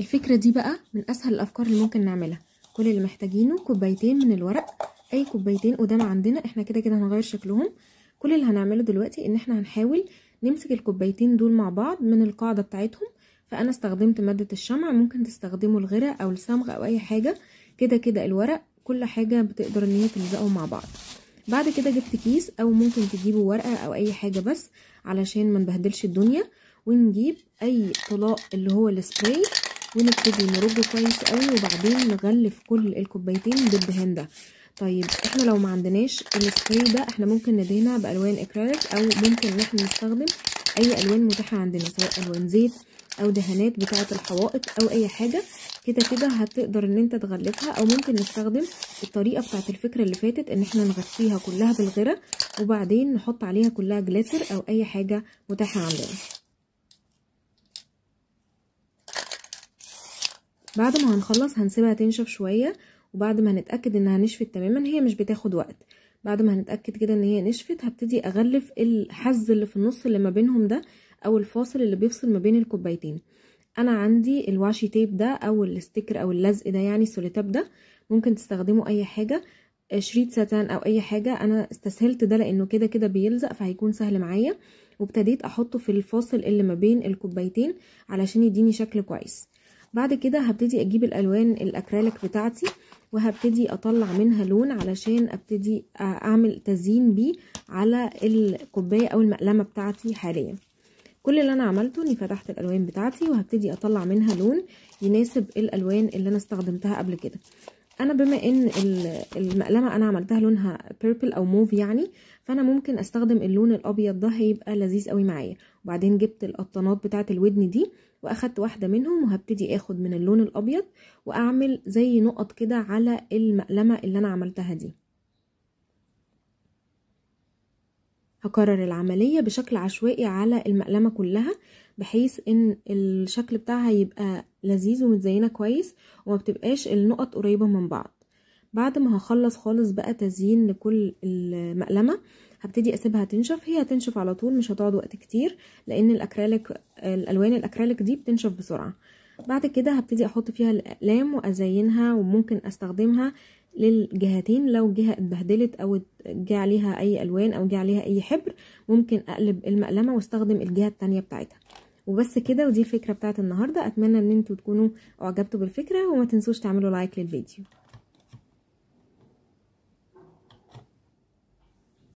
الفكرة دي بقى من أسهل الأفكار اللي ممكن نعملها كل اللي محتاجينه كوبايتين من الورق أي كوبايتين قدام عندنا احنا كده كده هنغير شكلهم كل اللي هنعمله دلوقتي ان احنا هنحاول نمسك الكوبايتين دول مع بعض من القاعدة بتاعتهم فأنا استخدمت مادة الشمع ممكن تستخدموا الغرق أو الصمغ أو أي حاجة كده كده الورق كل حاجة بتقدر ان هي تلزقه مع بعض بعد كده جبت كيس أو ممكن تجيبوا ورقة أو أي حاجة بس علشان ما نبهدلش الدنيا ونجيب أي طلاق اللي هو السبراي ونبتدي نرجه كويس قوي وبعدين نغلف كل الكوبايتين بالدهان ده طيب احنا لو ما عندناش السبراي ده احنا ممكن ندهنها بالوان اكريليك او ممكن ان احنا نستخدم اي الوان متاحه عندنا سواء الوان زيت او دهانات بتاعه الحوائط او اي حاجه كده كده هتقدر ان انت تغلفها او ممكن نستخدم الطريقه بتاعه الفكره اللي فاتت ان احنا نغطيها كلها بالغره وبعدين نحط عليها كلها جلاتر او اي حاجه متاحه عندنا بعد ما هنخلص هنسيبها تنشف شوية وبعد ما هنتأكد انها نشفت تماما هي مش بتاخد وقت بعد ما هنتأكد كده ان هي نشفت هبتدي اغلف الحز اللي في النص اللي ما بينهم ده او الفاصل اللي بيفصل ما بين الكوبايتين انا عندي الواشي تيب ده او الستيكر او اللزق ده يعني السوليتاب ده ممكن تستخدموا اي حاجة آه، شريط ساتان او اي حاجة انا استسهلت ده لانه كده كده بيلزق فهيكون سهل معايا وابتديت احطه في الفاصل اللي ما بين الكوبايتين علشان يديني شكل كويس بعد كده هبتدي اجيب الالوان الاكريليك بتاعتي وهبتدي اطلع منها لون علشان ابتدي اعمل تزيين بيه على الكوبايه او المقلمه بتاعتي حاليا كل اللي انا عملته اني فتحت الالوان بتاعتي وهبتدي اطلع منها لون يناسب الالوان اللي انا استخدمتها قبل كده انا بما ان المقلمه انا عملتها لونها بيربل او موف يعني فانا ممكن استخدم اللون الابيض ده هيبقى لذيذ قوي معايا وبعدين جبت القطنات بتاعه الودن دي واخدت واحده منهم وهبتدي اخد من اللون الابيض واعمل زي نقط كده على المقلمه اللي انا عملتها دي هكرر العملية بشكل عشوائي على المقلمة كلها بحيث ان الشكل بتاعها يبقى لذيذ ومتزينة كويس وما بتبقاش النقط قريبة من بعض بعد ما هخلص خالص بقى تزيين لكل المقلمة هبتدي اسيبها تنشف هي هتنشف على طول مش هتقعد وقت كتير لان الاكريليك الالوان الاكريليك دي بتنشف بسرعة بعد كده هبتدي احط فيها الاقلام وازينها وممكن استخدمها للجهتين لو جهة اتبهدلت او جه عليها اي الوان او جه عليها اي حبر ممكن اقلب المقلمة واستخدم الجهة التانية بتاعتها وبس كده ودي الفكرة بتاعت النهاردة اتمنى ان انتوا تكونوا اعجبتوا بالفكرة وما تنسوش تعملوا لايك للفيديو